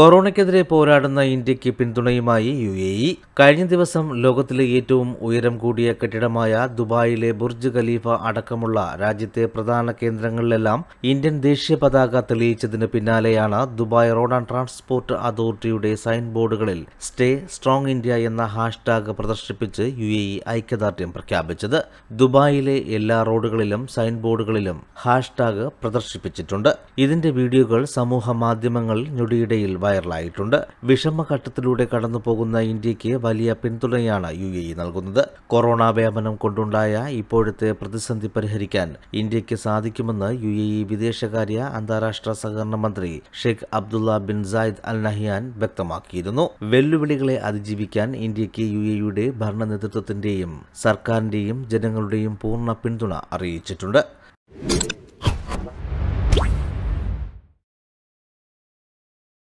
കൊറോണയ്ക്കെതിരെ പോരാടുന്ന ഇന്ത്യക്ക് പിന്തുണയുമായി യു എ ഇ കഴിഞ്ഞ ദിവസം ലോകത്തിലെ ഏറ്റവും ഉയരം കൂടിയ കെട്ടിടമായ ദുബായിലെ ബുർജ് ഖലീഫ അടക്കമുള്ള രാജ്യത്തെ പ്രധാന കേന്ദ്രങ്ങളിലെല്ലാം ഇന്ത്യൻ ദേശീയ പതാക തെളിയിച്ചതിന് പിന്നാലെയാണ് ദുബായ് റോഡ് ആൻഡ് ട്രാൻസ്പോർട്ട് അതോറിറ്റിയുടെ സൈൻ ബോർഡുകളിൽ സ്റ്റേ സ്ട്രോങ് ഇന്ത്യ എന്ന ഹാഷ്ടാഗ് പ്രദർശിപ്പിച്ച് യു എ ഇ ഐക്യദാർഢ്യം പ്രഖ്യാപിച്ചത് ദുബായിലെ എല്ലാ റോഡുകളിലും സൈൻ ബോർഡുകളിലും ഹാഷ്ടാഗ് പ്രദർശിപ്പിച്ചിട്ടുണ്ട് ഇതിന്റെ വീഡിയോകൾ സമൂഹ മാധ്യമങ്ങൾ ഞൊടിയിടയിൽ വൈറലായിട്ടുണ്ട് വിഷമഘട്ടത്തിലൂടെ കടന്നുപോകുന്ന ഇന്ത്യക്ക് വലിയ പിന്തുണയാണ് യു എ ഇ നൽകുന്നത് കൊറോണ വ്യാപനം കൊണ്ടുണ്ടായ ഇപ്പോഴത്തെ പ്രതിസന്ധി പരിഹരിക്കാൻ ഇന്ത്യക്ക് സാധിക്കുമെന്ന് യു എ ഇ വിദേശകാര്യ അന്താരാഷ്ട്ര സഹകരണ മന്ത്രി Sheikh Abdullah bin Zayed Al Nahyan വ്യക്തമാക്കിയിരുന്നു വെല്ലുവിളികളെ അതിജീവിക്കാൻ ഇന്ത്യക്ക് യു യുടെ ഭരണ നേതൃത്വത്തിന്റെയും സർക്കാരിന്റെയും ജനങ്ങളുടെയും പൂർണ്ണ പിന്തുണ അറിയിച്ചിട്ടുണ്ട്